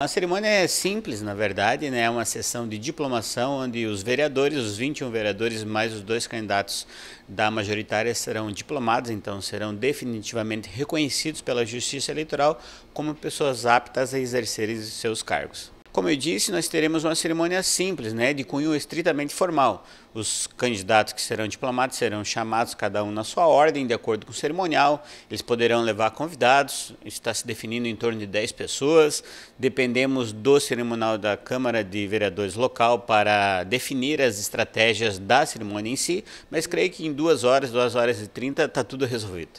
A cerimônia é simples, na verdade, né? é uma sessão de diplomação onde os vereadores, os 21 vereadores, mais os dois candidatos da majoritária serão diplomados, então serão definitivamente reconhecidos pela Justiça Eleitoral como pessoas aptas a exercerem seus cargos. Como eu disse, nós teremos uma cerimônia simples, né, de cunho estritamente formal. Os candidatos que serão diplomados serão chamados cada um na sua ordem, de acordo com o cerimonial. Eles poderão levar convidados, está se definindo em torno de 10 pessoas. Dependemos do cerimonial da Câmara de Vereadores local para definir as estratégias da cerimônia em si, mas creio que em duas horas, duas horas e trinta, está tudo resolvido.